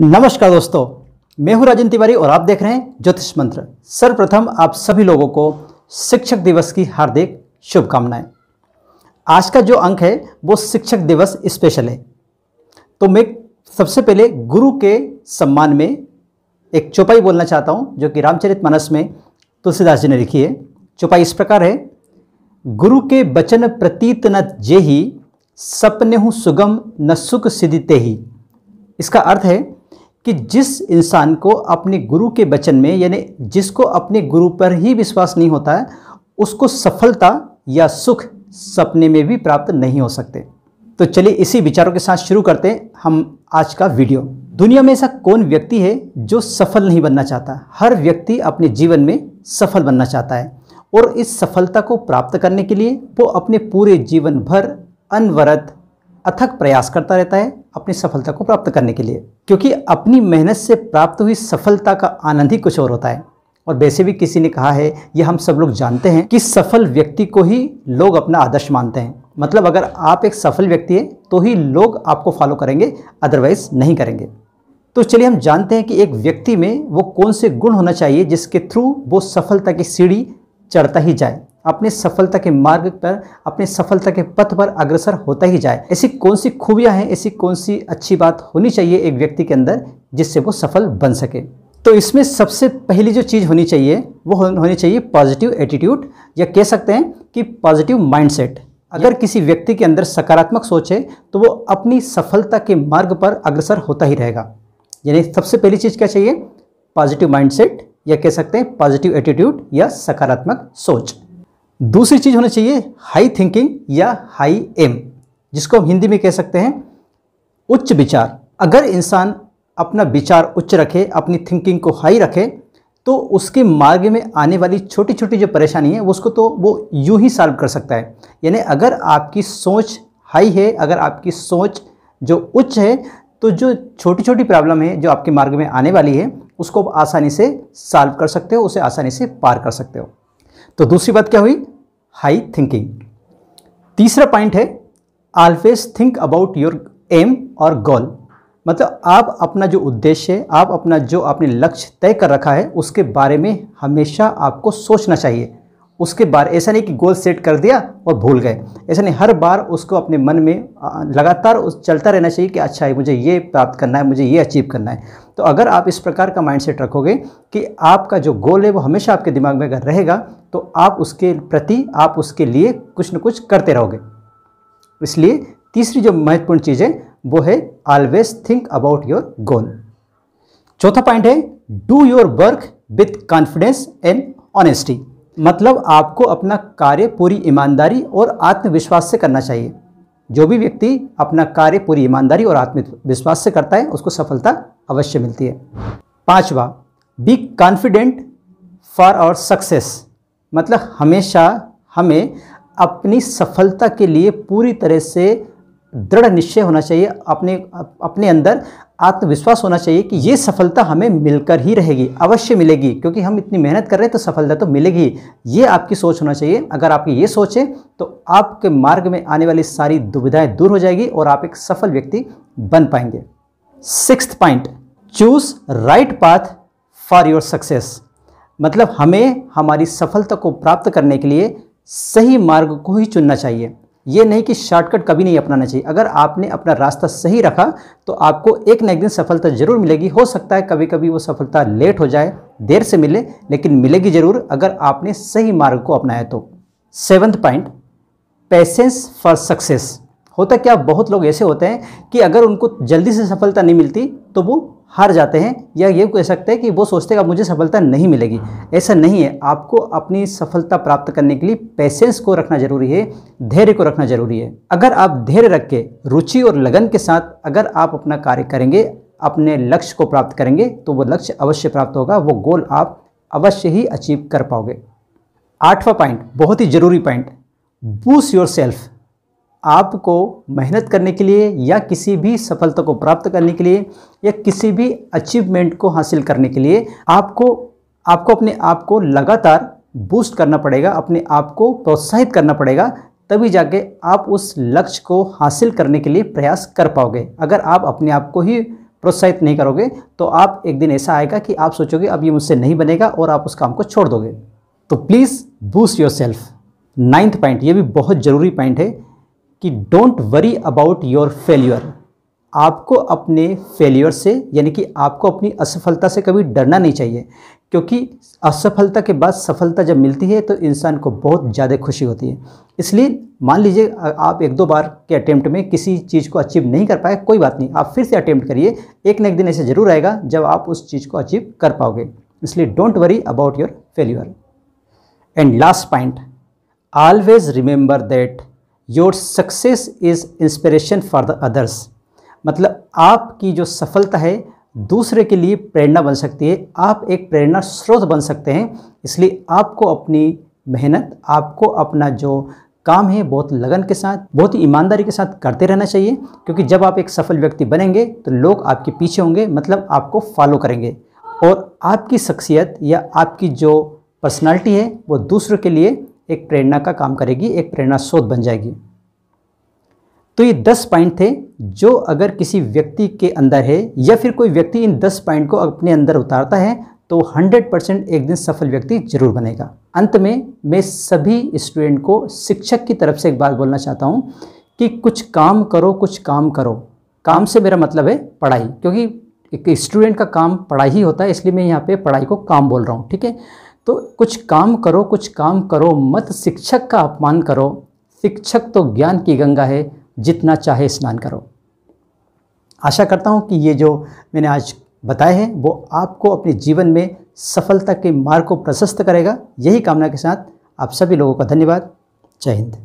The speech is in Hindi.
नमस्कार दोस्तों मैं हूं राजन तिवारी और आप देख रहे हैं ज्योतिष मंत्र सर्वप्रथम आप सभी लोगों को शिक्षक दिवस की हार्दिक शुभकामनाएं आज का जो अंक है वो शिक्षक दिवस स्पेशल है तो मैं सबसे पहले गुरु के सम्मान में एक चौपाई बोलना चाहता हूं जो कि रामचरित मानस में तुलसीदास जी ने लिखी है चौपाई इस प्रकार है गुरु के वचन प्रतीत न जेही ही सपने हूँ सुगम न सुख सिद्धि ते ही इसका अर्थ है कि जिस इंसान को अपने गुरु के वचन में यानी जिसको अपने गुरु पर ही विश्वास नहीं होता है उसको सफलता या सुख सपने में भी प्राप्त नहीं हो सकते तो चलिए इसी विचारों के साथ शुरू करते हैं हम आज का वीडियो दुनिया में ऐसा कौन व्यक्ति है जो सफल नहीं बनना चाहता हर व्यक्ति अपने जीवन में सफल बनना चाहता है और इस सफलता को प्राप्त करने के लिए वो अपने पूरे जीवन भर अनवरत अथक प्रयास करता रहता है अपनी सफलता को प्राप्त करने के लिए क्योंकि अपनी मेहनत से प्राप्त हुई सफलता का आनंद ही कुछ और होता है और वैसे भी किसी ने कहा है ये हम सब लोग जानते हैं कि सफल व्यक्ति को ही लोग अपना आदर्श मानते हैं मतलब अगर आप एक सफल व्यक्ति हैं तो ही लोग आपको फॉलो करेंगे अदरवाइज नहीं करेंगे तो चलिए हम जानते हैं कि एक व्यक्ति में वो कौन से गुण होना चाहिए जिसके थ्रू वो सफलता की सीढ़ी चढ़ता ही जाए अपने सफलता के मार्ग पर अपने सफलता के पथ पर अग्रसर होता ही जाए ऐसी कौन सी खूबियाँ हैं ऐसी कौन सी अच्छी बात होनी चाहिए एक व्यक्ति के अंदर जिससे वो सफल बन सके तो इसमें सबसे पहली जो चीज़ होनी चाहिए वो होनी चाहिए पॉजिटिव एटीट्यूड या कह सकते हैं कि पॉजिटिव माइंडसेट अगर किसी व्यक्ति के अंदर सकारात्मक सोच है तो वो अपनी सफलता के मार्ग पर अग्रसर होता ही रहेगा यानी सबसे पहली चीज़ क्या चाहिए पॉजिटिव माइंडसेट या कह सकते हैं पॉजिटिव एटीट्यूड या सकारात्मक सोच दूसरी चीज़ होनी चाहिए हाई थिंकिंग या हाई एम जिसको हम हिंदी में कह सकते हैं उच्च विचार अगर इंसान अपना विचार उच्च रखे अपनी थिंकिंग को हाई रखे तो उसके मार्ग में आने वाली छोटी छोटी जो परेशानी है उसको तो वो यूं ही सॉल्व कर सकता है यानी अगर आपकी सोच हाई है अगर आपकी सोच जो उच्च है तो जो छोटी छोटी प्रॉब्लम है जो आपके मार्ग में आने वाली है उसको आप आसानी से सॉल्व कर सकते हो उसे आसानी से पार कर सकते हो तो दूसरी बात क्या हुई हाई थिंकिंग तीसरा पॉइंट है always think about your aim और गोल मतलब आप अपना जो उद्देश्य है आप अपना जो आपने लक्ष्य तय कर रखा है उसके बारे में हमेशा आपको सोचना चाहिए उसके बारे ऐसा नहीं कि गोल सेट कर दिया और भूल गए ऐसा नहीं हर बार उसको अपने मन में लगातार उस चलता रहना चाहिए कि अच्छा है मुझे ये प्राप्त करना है मुझे ये अचीव करना है तो अगर आप इस प्रकार का माइंडसेट रखोगे कि आपका जो गोल है वो हमेशा आपके दिमाग में अगर रहेगा तो आप उसके प्रति आप उसके लिए कुछ न कुछ करते रहोगे इसलिए तीसरी जो महत्वपूर्ण चीज़ है वो है always think about your goal चौथा पॉइंट है do your work with confidence and honesty मतलब आपको अपना कार्य पूरी ईमानदारी और आत्मविश्वास से करना चाहिए जो भी व्यक्ति अपना कार्य पूरी ईमानदारी और आत्मविश्वास से करता है उसको सफलता अवश्य मिलती है पांचवा be confident for our success मतलब हमेशा हमें अपनी सफलता के लिए पूरी तरह से दृढ़ निश्चय होना चाहिए अपने अपने अंदर आत्मविश्वास होना चाहिए कि ये सफलता हमें मिलकर ही रहेगी अवश्य मिलेगी क्योंकि हम इतनी मेहनत कर रहे हैं तो सफलता तो मिलेगी ये आपकी सोच होना चाहिए अगर आपकी ये सोच है तो आपके मार्ग में आने वाली सारी दुविधाएं दूर हो जाएगी और आप एक सफल व्यक्ति बन पाएंगे six point choose right path for your success मतलब हमें हमारी सफलता को प्राप्त करने के लिए सही मार्ग को ही चुनना चाहिए ये नहीं कि शॉर्टकट कभी नहीं अपनाना चाहिए अगर आपने अपना रास्ता सही रखा तो आपको एक ना एक दिन सफलता जरूर मिलेगी हो सकता है कभी कभी वो सफलता लेट हो जाए देर से मिले लेकिन मिलेगी जरूर अगर आपने सही मार्ग को अपनाया तो seventh point patience for success होता क्या बहुत लोग ऐसे होते हैं कि अगर उनको जल्दी से सफलता नहीं मिलती तो वो हार जाते हैं या ये कह सकते हैं कि वो सोचते हैं कि मुझे सफलता नहीं मिलेगी ऐसा नहीं है आपको अपनी सफलता प्राप्त करने के लिए पेशेंस को रखना जरूरी है धैर्य को रखना जरूरी है अगर आप धैर्य रख के रुचि और लगन के साथ अगर आप अपना कार्य करेंगे अपने लक्ष्य को प्राप्त करेंगे तो वो लक्ष्य अवश्य प्राप्त होगा वो गोल आप अवश्य ही अचीव कर पाओगे आठवां पॉइंट बहुत ही ज़रूरी पॉइंट बूस योर सेल्फ़ आपको मेहनत करने के लिए या किसी भी सफलता को प्राप्त करने के लिए या किसी भी अचीवमेंट को हासिल करने के लिए आपको आपको अपने आप को लगातार बूस्ट करना पड़ेगा अपने आप को प्रोत्साहित करना पड़ेगा तभी जाके आप उस लक्ष्य को हासिल करने के लिए प्रयास कर पाओगे अगर आप अपने आप को ही प्रोत्साहित नहीं करोगे तो आप एक दिन ऐसा आएगा कि आप सोचोगे अब ये मुझसे नहीं बनेगा और आप उस काम को छोड़ दोगे तो please boost your self ninth point ये भी बहुत ज़रूरी पॉइंट है कि don't worry about your failure आपको अपने फेल्यूर से यानी कि आपको अपनी असफलता से कभी डरना नहीं चाहिए क्योंकि असफलता के बाद सफलता जब मिलती है तो इंसान को बहुत ज़्यादा खुशी होती है इसलिए मान लीजिए आप एक दो बार के अटैम्प्ट में किसी चीज़ को अचीव नहीं कर पाए कोई बात नहीं आप फिर से अटैम्प्ट करिए एक ना एक दिन ऐसे ज़रूर आएगा जब आप उस चीज़ को अचीव कर पाओगे इसलिए don't worry about your failure and last point always remember that your success is inspiration for the others मतलब आपकी जो सफलता है दूसरे के लिए प्रेरणा बन सकती है आप एक प्रेरणा स्रोत बन सकते हैं इसलिए आपको अपनी मेहनत आपको अपना जो काम है बहुत लगन के साथ बहुत ही ईमानदारी के साथ करते रहना चाहिए क्योंकि जब आप एक सफल व्यक्ति बनेंगे तो लोग आपके पीछे होंगे मतलब आपको फॉलो करेंगे और आपकी शख्सियत या आपकी जो पर्सनालिटी है वो दूसरों के लिए एक प्रेरणा का काम करेगी एक प्रेरणा स्रोत बन जाएगी तो ये दस पॉइंट थे जो अगर किसी व्यक्ति के अंदर है या फिर कोई व्यक्ति इन दस पॉइंट को अपने अंदर उतारता है तो 100 परसेंट एक दिन सफल व्यक्ति जरूर बनेगा अंत में मैं सभी स्टूडेंट को शिक्षक की तरफ से एक बात बोलना चाहता हूँ कि कुछ काम करो कुछ काम करो काम से मेरा मतलब है पढ़ाई क्योंकि एक स्टूडेंट का काम पढ़ाई ही होता है इसलिए मैं यहाँ पे पढ़ाई को काम बोल रहा हूँ ठीक है तो कुछ काम करो कुछ काम करो मत शिक्षक का अपमान करो शिक्षक तो ज्ञान की गंगा है जितना चाहे स्नान करो आशा करता हूँ कि ये जो मैंने आज बताए हैं वो आपको अपने जीवन में सफलता के मार्ग को प्रशस्त करेगा यही कामना के साथ आप सभी लोगों का धन्यवाद जय हिंद